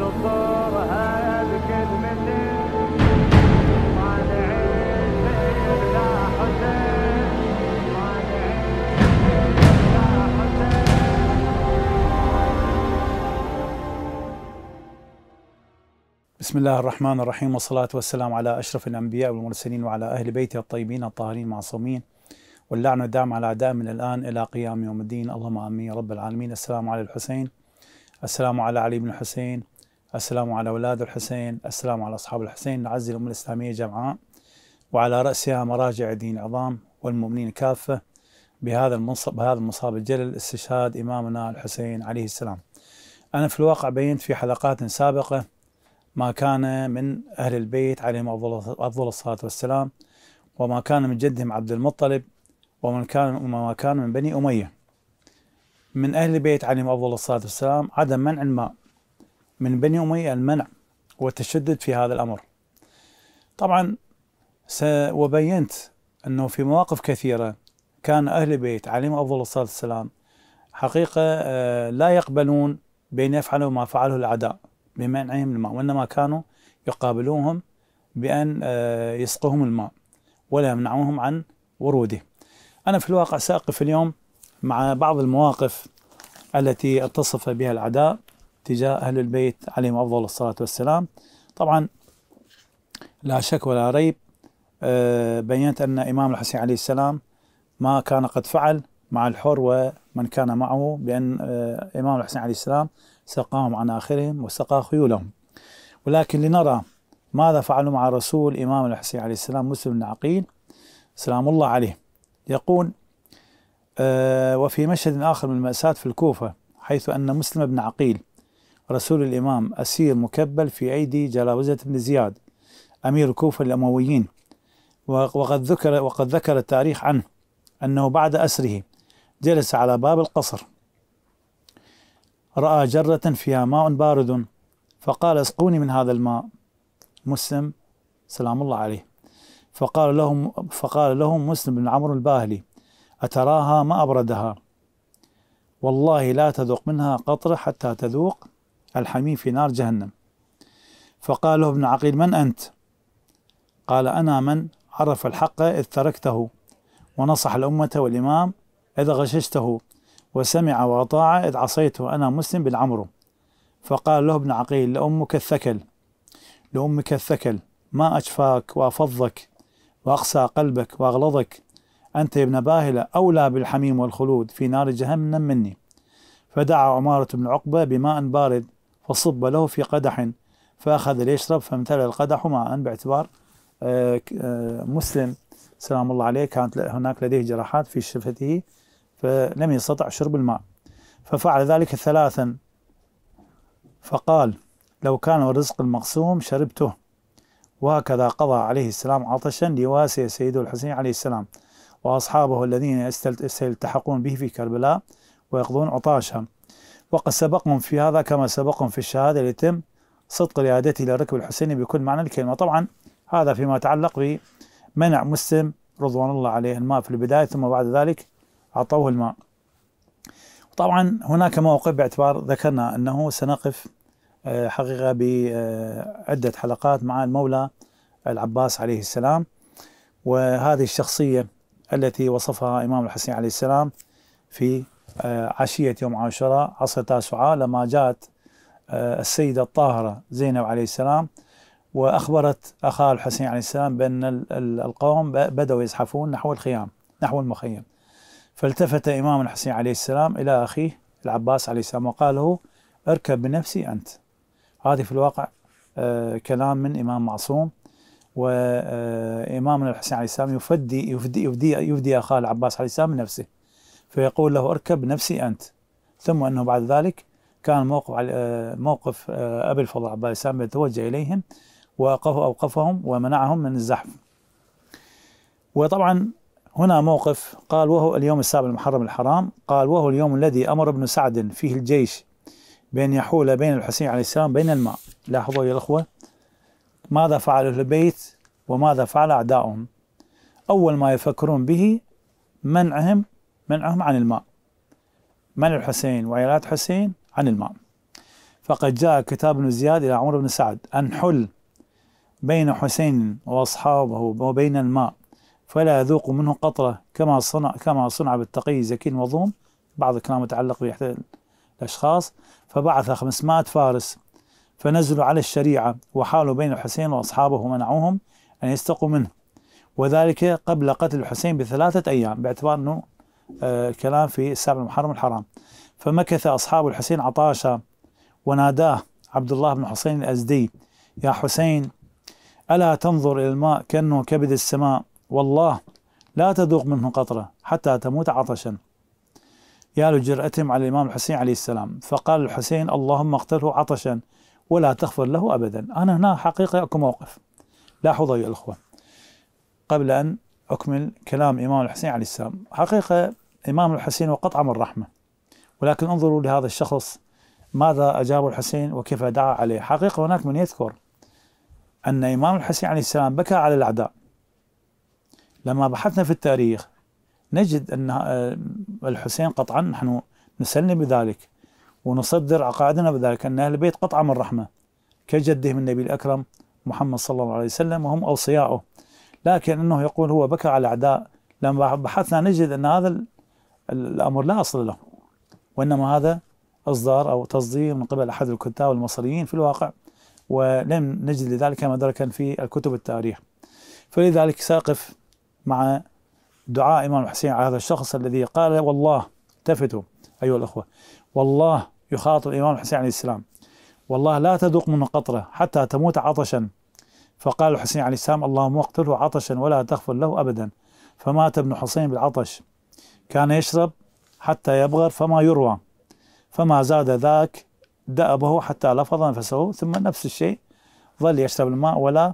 بسم الله الرحمن الرحيم والصلاة والسلام على أشرف الأنبياء والمرسلين وعلى أهل بيته الطيبين الطاهرين المعصومين واللعن دام على أعداء من الآن إلى قيام يوم الدين اللهم آمين يا رب العالمين السلام على الحسين السلام على علي بن الحسين السلام على أولاد الحسين السلام على أصحاب الحسين نعزي الأمة الإسلامية جمعاء وعلى رأسها مراجع الدين عظام والمؤمنين كافة بهذا المنصب بهذا المصاب الجلل استشهاد إمامنا الحسين عليه السلام أنا في الواقع بينت في حلقات سابقة ما كان من أهل البيت عليهم أفضل الصلاة والسلام وما كان من جدهم عبد المطلب ومن كان وما كان من بني أمية من أهل البيت عليهم أفضل الصلاة والسلام عدم منع الماء من بني أمية المنع والتشدد في هذا الأمر طبعا وبينت أنه في مواقف كثيرة كان أهل البيت عليهم أفضل الصلاة والسلام حقيقة آه، لا يقبلون بأن يفعلوا ما فعله الأعداء بمنعهم الماء وإنما كانوا يقابلوهم بأن آه، يسقوهم الماء ولا يمنعوهم عن وروده أنا في الواقع سأقف اليوم مع بعض المواقف التي اتصف بها الأعداء تجاه أهل البيت عليهم أفضل الصلاة والسلام طبعا لا شك ولا ريب آه، بينت أن إمام الحسين عليه السلام ما كان قد فعل مع الحر ومن كان معه بأن آه، إمام الحسين عليه السلام سقاهم عن آخرهم وسقى خيولهم ولكن لنرى ماذا فعلوا مع رسول إمام الحسين عليه السلام مسلم بن عقيل سلام الله عليه يقول آه، وفي مشهد آخر من المأساة في الكوفة حيث أن مسلم بن عقيل رسول الإمام أسير مكبل في أيدي جلاوزة بن زياد أمير كوفة الأمويين وقد ذكر وقد ذكر التاريخ عنه أنه بعد أسره جلس على باب القصر رأى جرة فيها ماء بارد فقال اسقوني من هذا الماء مسلم سلام الله عليه فقال لهم فقال لهم مسلم بن عمرو الباهلي أتراها ما أبردها والله لا تذوق منها قطرة حتى تذوق الحميم في نار جهنم فقال له ابن عقيل من أنت قال أنا من عرف الحق إذ تركته ونصح الأمة والإمام إذ غششته وسمع وأطاع إذ عصيته أنا مسلم بن عمرو فقال له ابن عقيل لأمك الثكل لأمك الثكل ما أجفاك وأفضك وأقسى قلبك وأغلظك أنت يا ابن باهلة أولى بالحميم والخلود في نار جهنم مني فدعا عمارة بن عقبة بماء بارد فصب له في قدح فأخذ ليشرب فامتلأ القدح ماء باعتبار آه، آه، مسلم سلام الله عليه كانت هناك لديه جراحات في شفته فلم يستطع شرب الماء ففعل ذلك ثلاثا فقال لو كان الرزق المقسوم شربته وهكذا قضى عليه السلام عطشا لواسي سيده الحسين عليه السلام وأصحابه الذين يستلتحقون به في كربلاء ويقضون عطاشا وقد سبقهم في هذا كما سبقهم في الشهادة ليتم صدق ريادته للركب الحسيني بكل معنى الكلمة طبعا هذا فيما يتعلق بمنع مسلم رضوان الله عليه الماء في البداية ثم بعد ذلك أعطوه الماء طبعا هناك موقف باعتبار ذكرنا أنه سنقف آه، حقيقة بعدة حلقات مع المولى العباس عليه السلام وهذه الشخصية التي وصفها إمام الحسين عليه السلام في عشية يوم عاشوراء عصر تاسعاء لما جاءت آه، السيدة الطاهرة زينب عليه السلام وأخبرت أخاها الحسين عليه السلام بأن القوم بدأوا يزحفون نحو الخيام نحو المخيم فالتفت إمام الحسين عليه السلام إلى أخيه العباس عليه السلام وقال له اركب بنفسي أنت هذه في الواقع آه، كلام من إمام معصوم وإمام آه، الحسين عليه السلام يفدي يفدي يفدي, يفدي أخاه العباس عليه السلام بنفسه فيقول له اركب نفسي أنت ثم أنه بعد ذلك كان موقف آه، موقف آه، أبي الفضل عباس سامي توجه إليهم وأوقفهم ومنعهم من الزحف وطبعا هنا موقف قال وهو اليوم السابع المحرم الحرام قال وهو اليوم الذي أمر ابن سعد فيه الجيش بأن يحول بين الحسين عليه السلام بين الماء لاحظوا يا الأخوة ماذا فعل أهل البيت وماذا فعل اعدائهم أول ما يفكرون به منعهم منعهم عن الماء منع الحسين وعيالات حسين عن الماء فقد جاء كتاب ابن زياد إلى عمر بن سعد أن حل بين حسين وأصحابه وبين الماء فلا يذوق منه قطرة كما صنع كما صنع بالتقي زكي وظوم بعض الكلام متعلق بإحدى الأشخاص فبعث 500 فارس فنزلوا على الشريعة وحالوا بين الحسين وأصحابه ومنعوهم أن يستقوا منه وذلك قبل قتل الحسين بثلاثة أيام باعتبار أنه الكلام آه، في السابع المحرم الحرام فمكث أصحاب الحسين عطاشا وناداه عبد الله بن حسين الأزدي يا حسين ألا تنظر إلى الماء كأنه كبد السماء والله لا تذوق منه قطرة حتى تموت عطشا يا لجرأتهم على الإمام الحسين عليه السلام فقال الحسين اللهم اقتله عطشا ولا تغفر له أبدا أنا هنا حقيقة أكو موقف لاحظوا يا الأخوة قبل أن أكمل كلام إمام الحسين عليه السلام حقيقة إمام الحسين وقطعة من الرحمة ولكن انظروا لهذا الشخص ماذا أجاب الحسين وكيف دعا عليه حقيقة هناك من يذكر أن إمام الحسين عليه السلام بكى على الأعداء لما بحثنا في التاريخ نجد أن آه، الحسين قطعا نحن نسلم بذلك ونصدر عقائدنا بذلك أن أهل البيت قطعة من الرحمة كجده من النبي الأكرم محمد صلى الله عليه وسلم وهم أوصياؤه لكن أنه يقول هو بكى على الأعداء لما بحثنا نجد أن هذا الأمر لا أصل له وإنما هذا إصدار أو تصدير من قبل أحد الكتاب المصريين في الواقع ولم نجد لذلك مدركا في الكتب التاريخ فلذلك ساقف مع دعاء إمام الحسين على هذا الشخص الذي قال والله التفتوا أيها الأخوة والله يخاطب الإمام الحسين عليه السلام والله لا تذوق من قطرة حتى تموت عطشا فقال الحسين عليه السلام اللهم اقتله عطشا ولا تغفر له أبدا فمات ابن حسين بالعطش كان يشرب حتى يبغر فما يروى فما زاد ذاك دأبه حتى لفظ نفسه ثم نفس الشيء ظل يشرب الماء ولا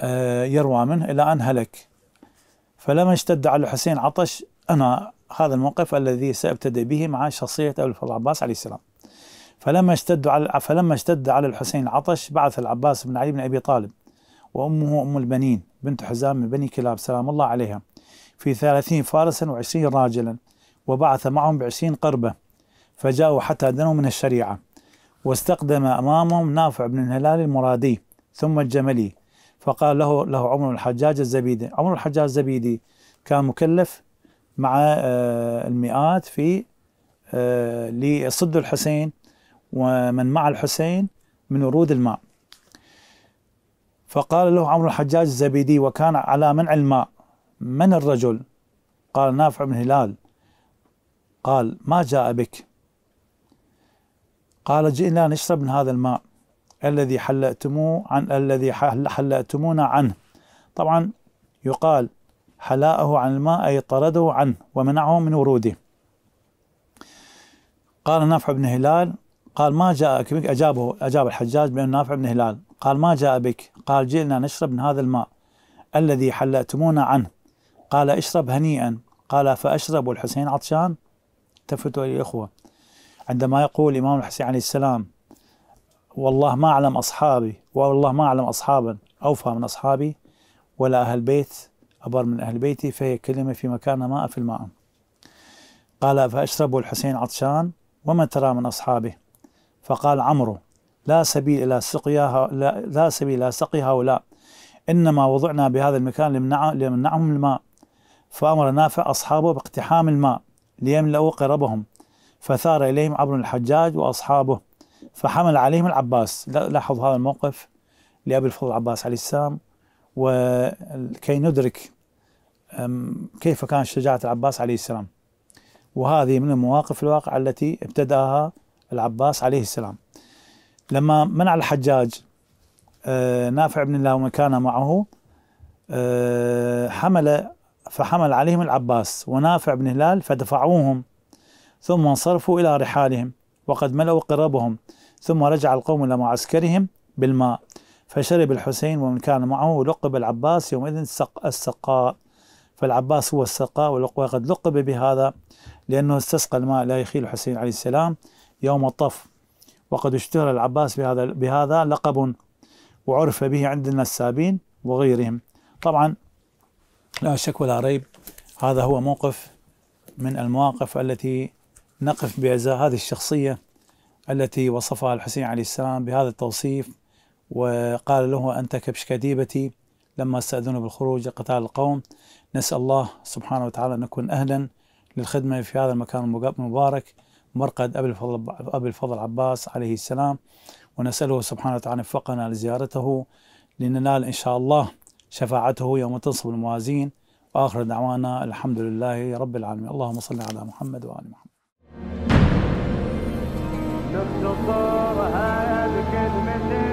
آه، يروى منه إلى أن هلك فلما اشتد على الحسين عطش أنا هذا الموقف الذي سأبتدي به مع شخصية أبو الفضل عباس عليه السلام فلما اشتد على فلما اشتد على الحسين العطش بعث العباس بن علي بن ابي طالب وامه ام البنين بنت حزام من بني كلاب سلام الله عليها في ثلاثين فارسا وعشرين راجلا وبعث معهم بعشرين قربة فجاءوا حتى دنوا من الشريعة واستقدم أمامهم نافع بن الهلال المرادي ثم الجملي فقال له له عمر الحجاج الزبيدي عمر الحجاج الزبيدي كان مكلف مع آه، المئات في آه، لصد الحسين ومن مع الحسين من ورود الماء فقال له عمرو الحجاج الزبيدي وكان على منع الماء من الرجل قال نافع بن هلال قال ما جاء بك قال جئنا نشرب من هذا الماء الذي حلأتموه عن الذي حلأتمونا عنه طبعا يقال حلاءه عن الماء أي طرده عنه ومنعه من وروده قال نافع بن هلال قال ما جاءك بك أجابه أجاب الحجاج بن نافع بن هلال قال ما جاء بك قال جئنا نشرب من هذا الماء الذي حلأتمونا عنه قال اشرب هنيئا قال فأشرب والحسين عطشان التفتوا الإخوة عندما يقول الإمام الحسين عليه السلام والله ما أعلم أصحابي والله ما أعلم أصحابا أوفى من أصحابي ولا أهل بيت أبر من أهل بيتي فهي كلمة في مكان ماء في الماء قال فأشرب الحسين عطشان وما ترى من أصحابه فقال عمرو لا سبيل إلى سقيا لا, لا سبيل إلى سقي هؤلاء إنما وضعنا بهذا المكان لمنعهم ليمنعهم الماء فأمر نافع أصحابه باقتحام الماء ليملأوا قربهم فثار إليهم عبر الحجاج وأصحابه فحمل عليهم العباس لاحظ هذا الموقف لأبي الفضل العباس عليه السلام وكي ندرك كيف كانت شجاعة العباس عليه السلام وهذه من المواقف الواقع التي ابتدأها العباس عليه السلام لما منع الحجاج آه، نافع بن الله ومن كان معه آه، حمل فحمل عليهم العباس ونافع بن هلال فدفعوهم ثم انصرفوا إلى رحالهم وقد ملأوا قربهم ثم رجع القوم إلى معسكرهم بالماء فشرب الحسين ومن كان معه ولقب العباس يومئذ السق السقاء فالعباس هو السقاء وقد لقب بهذا لأنه استسقى الماء لا يخيل الحسين عليه السلام يوم الطف وقد اشتهر العباس بهذا بهذا لقب وعرف به عند النسابين وغيرهم طبعا لا شك ولا ريب هذا هو موقف من المواقف التي نقف بإزاء هذه الشخصية التي وصفها الحسين عليه السلام بهذا التوصيف وقال له أنت كبش كتيبتي لما استأذنوا بالخروج لقتال القوم نسأل الله سبحانه وتعالى أن نكون أهلا للخدمة في هذا المكان المبارك مرقد أبي الفضل, أبي الفضل عباس عليه السلام ونسأله سبحانه وتعالى وفقنا لزيارته لننال إن شاء الله شفاعته يوم تنصب الموازين وآخر دعوانا الحمد لله رب العالمين اللهم صل على محمد وآل محمد دكتور هذا كلمتي